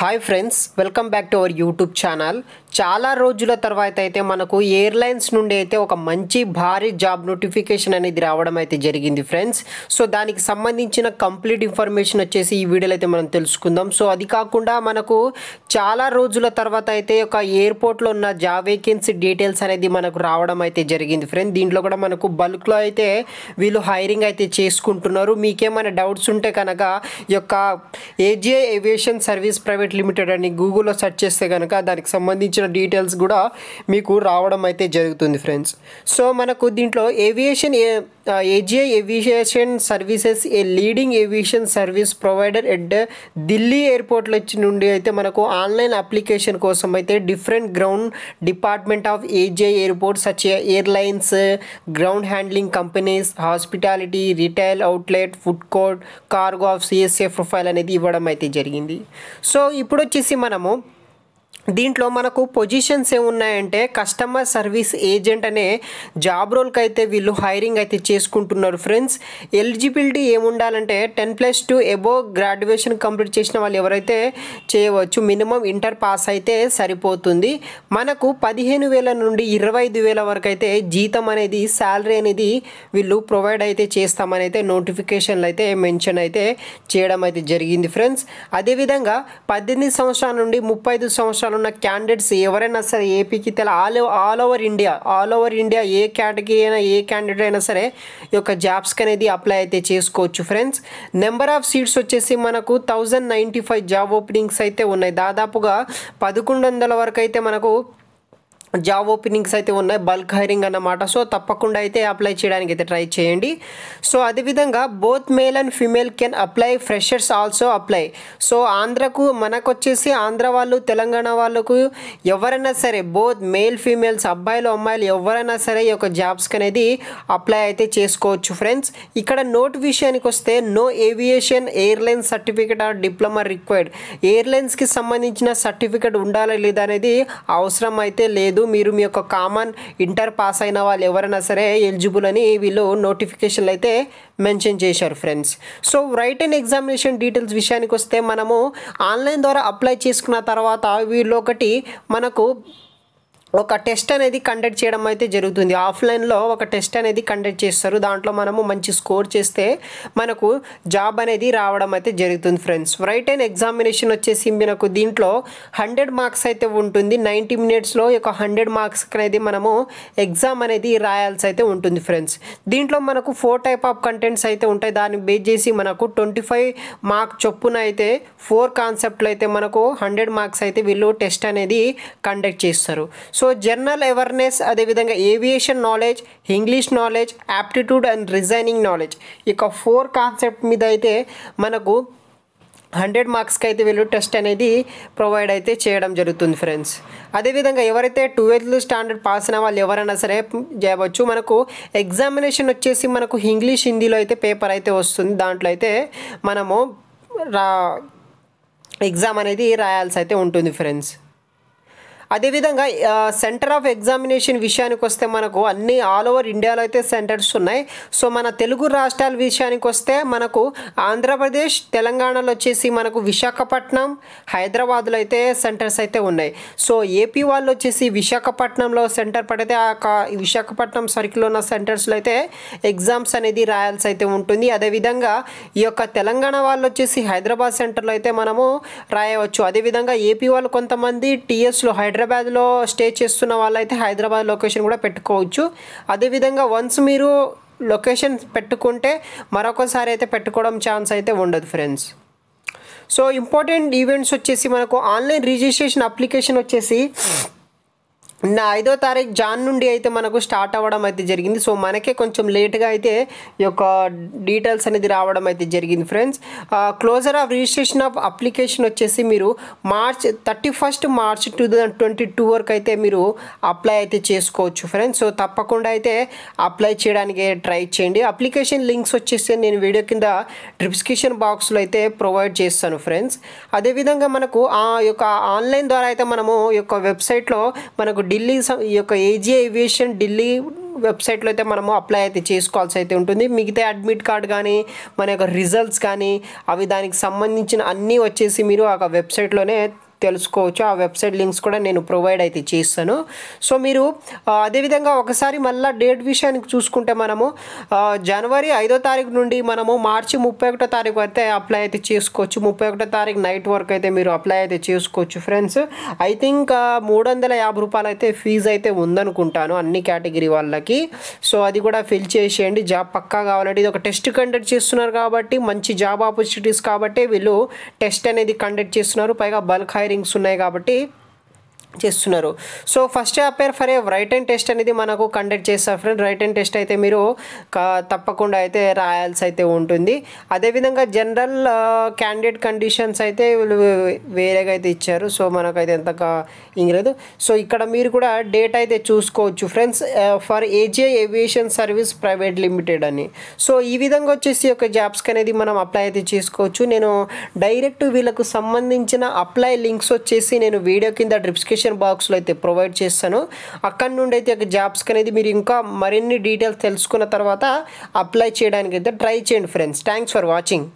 hi friends welcome back to our YouTube channel చాలా రోజుల తర్వాత అయితే మనకు ఎయిర్లైన్స్ నుండి అయితే ఒక మంచి భారీ జాబ్ నోటిఫికేషన్ అనేది రావడం అయితే జరిగింది ఫ్రెండ్స్ సో దానికి సంబంధించిన కంప్లీట్ ఇన్ఫర్మేషన్ వచ్చేసి ఈ వీడియోలో అయితే మనం తెలుసుకుందాం సో అది కాకుండా మనకు చాలా రోజుల తర్వాత అయితే ఒక ఎయిర్పోర్ట్లో ఉన్న జాబ్ వేకెన్సీ డీటెయిల్స్ అనేది మనకు రావడం అయితే జరిగింది ఫ్రెండ్స్ దీంట్లో కూడా మనకు బల్క్లో అయితే వీళ్ళు హైరింగ్ అయితే చేసుకుంటున్నారు మీకేమైనా డౌట్స్ ఉంటే కనుక ఈ యొక్క AGI aviation service private private limited అని గూగుల్లో సెర్చ్ చేస్తే కనుక దానికి సంబంధించిన డీటెయిల్స్ కూడా మీకు రావడం అయితే జరుగుతుంది ఫ్రెండ్స్ సో మనకు దీంట్లో aviation a Uh, AGI Aviation services a leading aviation service provider at Delhi ఎయిర్పోర్ట్లో నుండి అయితే మనకు ఆన్లైన్ అప్లికేషన్ కోసం అయితే different ground department of AGI airport such airlines ground handling companies hospitality retail outlet food court cargo of CSA profile అనేది ఇవ్వడం అయితే జరిగింది సో ఇప్పుడు వచ్చేసి మనము దీంట్లో మనకు పొజిషన్స్ ఏమున్నాయంటే కస్టమర్ సర్వీస్ ఏజెంట్ అనే జాబ్ రోల్కి అయితే వీళ్ళు హైరింగ్ అయితే చేసుకుంటున్నారు ఫ్రెండ్స్ ఎలిజిబిలిటీ ఏముండాలంటే ten plus two above graduation complete చేసిన వాళ్ళు ఎవరైతే చేయవచ్చు మినిమం ఇంటర్ పాస్ అయితే సరిపోతుంది మనకు పదిహేను వేల నుండి ఇరవై ఐదు వేల వరకు అయితే జీతం అనేది శాలరీ అనేది వీళ్ళు ప్రొవైడ్ అయితే చేస్తామని అయితే నోటిఫికేషన్లు అయితే మెన్షన్ అయితే చేయడం అయితే జరిగింది ఫ్రెండ్స్ అదేవిధంగా పద్దెనిమిది సంవత్సరాల నుండి ముప్పై ఐదు సంవత్సరాల సంవత్సరాలు ఉన్న క్యాండిడేట్స్ ఎవరైనా సరే ఏపీకి తెలియ all all over India all over India ఏ కేటగిరీ అయినా ఏ క్యాండిడేట్ అయినా సరే ఈ యొక్క జాబ్స్కి అనేది అప్లై అయితే చేసుకోవచ్చు ఫ్రెండ్స్ నెంబర్ ఆఫ్ సీట్స్ వచ్చేసి మనకు thousand ninety five job openings అయితే ఉన్నాయి దాదాపుగా పదకొండు వందల వరకు అయితే మనకు జాబ్ ఓపెనింగ్స్ అయితే ఉన్నాయి బల్క్ హైరింగ్ అన్నమాట సో తప్పకుండా అయితే అప్లై చేయడానికి అయితే ట్రై చేయండి సో అదేవిధంగా both male and female can apply freshers also apply so ఆంధ్రకు మనకు వచ్చేసి ఆంధ్ర వాళ్ళు తెలంగాణ వాళ్ళకు ఎవరైనా సరే బోత్ మేల్ ఫీమేల్స్ అబ్బాయిలు అమ్మాయిలు ఎవరైనా సరే ఈ యొక్క జాబ్స్కి అనేది అప్లై అయితే చేసుకోవచ్చు ఫ్రెండ్స్ ఇక్కడ నోట్ విషయానికి వస్తే no aviation airlines certificate or diploma required ఎయిర్లైన్స్కి సంబంధించిన సర్టిఫికేట్ ఉండాలా లేదా అనేది అవసరం అయితే లేదు మీరు మీ యొక్క కామన్ ఇంటర్ పాస్ అయిన వాళ్ళు ఎవరైనా సరే ఎలిజిబుల్ అని వీళ్ళు నోటిఫికేషన్లు అయితే మెన్షన్ చేశారు friends so written examination details విషయానికి వస్తే మనము ఆన్లైన్ ద్వారా అప్లై చేసుకున్న తర్వాత వీళ్ళు ఒకటి మనకు ఒక టెస్ట్ అనేది కండక్ట్ చేయడం అయితే జరుగుతుంది ఆఫ్లైన్లో ఒక టెస్ట్ అనేది కండక్ట్ చేస్తారు దాంట్లో మనము మంచి స్కోర్ చేస్తే మనకు జాబ్ అనేది రావడం అయితే జరుగుతుంది ఫ్రెండ్స్ రైట్ అండ్ ఎగ్జామినేషన్ వచ్చేసి మనకు దీంట్లో హండ్రెడ్ మార్క్స్ అయితే ఉంటుంది నైంటీ మినిట్స్లో ఒక హండ్రెడ్ మార్క్స్ అనేది మనము ఎగ్జామ్ అనేది రాయాల్సి అయితే ఉంటుంది ఫ్రెండ్స్ దీంట్లో మనకు ఫోర్ టైప్ ఆఫ్ కంటెంట్స్ అయితే ఉంటాయి దాన్ని బేస్ చేసి మనకు ట్వంటీ ఫైవ్ మార్క్ చొప్పున అయితే ఫోర్ కాన్సెప్ట్లు అయితే మనకు హండ్రెడ్ మార్క్స్ అయితే వీళ్ళు టెస్ట్ అనేది కండక్ట్ చేస్తారు సో జనరల్ అవేర్నెస్ అదేవిధంగా aviation knowledge English knowledge aptitude and reasoning knowledge ఇక ఫోర్ కాన్సెప్ట్ మీద అయితే మనకు హండ్రెడ్ మార్క్స్కి అయితే వీళ్ళు టెస్ట్ అనేది ప్రొవైడ్ అయితే చేయడం జరుగుతుంది ఫ్రెండ్స్ అదేవిధంగా ఎవరైతే ట్వెల్త్ స్టాండర్డ్ పాస్ అయిన వాళ్ళు ఎవరైనా సరే చేయవచ్చు మనకు ఎగ్జామినేషన్ వచ్చేసి మనకు ఇంగ్లీష్ హిందీలో అయితే పేపర్ అయితే వస్తుంది దాంట్లో అయితే మనము రా ఎగ్జామ్ అనేది రాయాల్సి అయితే ఉంటుంది ఫ్రెండ్స్ అదేవిధంగా సెంటర్ ఆఫ్ ఎగ్జామినేషన్ విషయానికి వస్తే మనకు అన్ని ఆల్ ఓవర్ ఇండియాలో అయితే సెంటర్స్ ఉన్నాయి సో మన తెలుగు రాష్ట్రాల విషయానికి వస్తే మనకు ఆంధ్రప్రదేశ్ తెలంగాణలో వచ్చేసి మనకు విశాఖపట్నం హైదరాబాద్లో అయితే సెంటర్స్ అయితే ఉన్నాయి సో ఏపీ వాళ్ళు వచ్చేసి విశాఖపట్నంలో సెంటర్ పడితే ఆ విశాఖపట్నం సర్కిల్ ఉన్న సెంటర్స్లో అయితే ఎగ్జామ్స్ అనేది రాయాల్సి అయితే ఉంటుంది అదేవిధంగా ఈ యొక్క తెలంగాణ వాళ్ళు వచ్చేసి హైదరాబాద్ సెంటర్లో అయితే మనము రాయవచ్చు అదేవిధంగా ఏపీ వాళ్ళు కొంతమంది టీఎస్లో హైదరాబాద్ హైదరాబాద్లో స్టే చేస్తున్న వాళ్ళైతే హైదరాబాద్ లొకేషన్ కూడా పెట్టుకోవచ్చు అదేవిధంగా వన్స్ మీరు లొకేషన్ పెట్టుకుంటే మరొకసారి అయితే పెట్టుకోవడం ఛాన్స్ అయితే ఉండదు ఫ్రెండ్స్ సో ఇంపార్టెంట్ ఈవెంట్స్ వచ్చేసి మనకు ఆన్లైన్ రిజిస్ట్రేషన్ అప్లికేషన్ వచ్చేసి నా ఐదో తారీఖు జాన్ నుండి అయితే మనకు స్టార్ట్ అవ్వడం అయితే జరిగింది సో మనకే కొంచెం లేట్గా అయితే ఈ యొక్క డీటెయిల్స్ అనేది రావడం అయితే జరిగింది friends closure of registration of application వచ్చేసి మీరు March thirty first March two thousand twenty two వరకు అయితే మీరు అప్లై అయితే చేసుకోవచ్చు ఫ్రెండ్స్ సో తప్పకుండా అయితే అప్లై చేయడానికి ట్రై చేయండి అప్లికేషన్ లింక్స్ వచ్చేసి నేను వీడియో కింద డిస్క్రిప్షన్ బాక్స్లో అయితే ప్రొవైడ్ చేస్తాను ఫ్రెండ్స్ అదేవిధంగా మనకు ఆ యొక్క ఆన్లైన్ ద్వారా అయితే మనము యొక్క వెబ్సైట్లో మనకు ఢిల్లీ ఈ యొక్క ఏజీ ఏవియేషన్ ఢిల్లీ వెబ్సైట్లో అయితే మనము అప్లై అయితే చేసుకోవాల్సి అయితే ఉంటుంది మిగతా అడ్మిట్ కార్డ్ కానీ మన యొక్క రిజల్ట్స్ కానీ అవి దానికి సంబంధించిన అన్నీ వచ్చేసి మీరు ఆ వెబ్సైట్లోనే తెలుసుకోవచ్చు ఆ వెబ్సైట్ లింక్స్ కూడా నేను ప్రొవైడ్ అయితే చేస్తాను సో మీరు అదేవిధంగా ఒకసారి మళ్ళీ డేట్ విషయానికి చూసుకుంటే మనము జనవరి ఐదో తారీఖు నుండి మనము మార్చి ముప్పై ఒకటో తారీఖు అయితే అప్లై అయితే చేసుకోవచ్చు ముప్పై ఒకటో తారీఖు నైట్ వరకు అయితే మీరు అప్లై అయితే చేసుకోవచ్చు ఫ్రెండ్స్ ఐ థింక్ మూడు వందల యాభై రూపాయలు అయితే ఫీజు అయితే ఉందనుకుంటాను అన్ని కేటగిరీ వాళ్ళకి సో అది కూడా ఫిల్ చేసేయండి జాబ్ పక్కా కావాలంటే ఇది ఒక టెస్ట్ కండక్ట్ చేస్తున్నారు కాబట్టి మంచి జాబ్ ఆపర్చునిటీస్ కాబట్టి వీళ్ళు టెస్ట్ అనేది కండక్ట్ చేస్తున్నారు పైగా బల్క్ హైర్ सुनाई काबटी చేస్తున్నారు so first appear for a written test అనేది మనకు కండక్ట్ చేస్తారు ఫ్రెండ్ రైట్ అండ్ టెస్ట్ అయితే మీరు తప్పకుండా అయితే రాయాల్సి అయితే ఉంటుంది అదేవిధంగా జనరల్ క్యాండిడేట్ కండిషన్స్ అయితే వీళ్ళు వేరేగా అయితే ఇచ్చారు సో మనకైతే ఎంతగా ఇంగలేదు సో ఇక్కడ మీరు కూడా డేట్ అయితే చూసుకోవచ్చు friends for AJ aviation service private limited అని సో ఈ విధంగా వచ్చేసి ఒక జాబ్స్కి అనేది మనం అప్లై అయితే చేసుకోవచ్చు నేను డైరెక్ట్ వీళ్ళకు సంబంధించిన అప్లై లింక్స్ వచ్చేసి నేను వీడియో కింద డిస్క్రిప్షన్ డిస్క్రిప్షన్ బాక్స్లో అయితే ప్రొవైడ్ చేస్తాను అక్కడ నుండి అయితే జాబ్స్కి అనేది మీరు ఇంకా మరిన్ని డీటెయిల్స్ తెలుసుకున్న తర్వాత అప్లై చేయడానికి అయితే ట్రై చేయండి ఫ్రెండ్స్ థ్యాంక్స్ ఫర్ వాచింగ్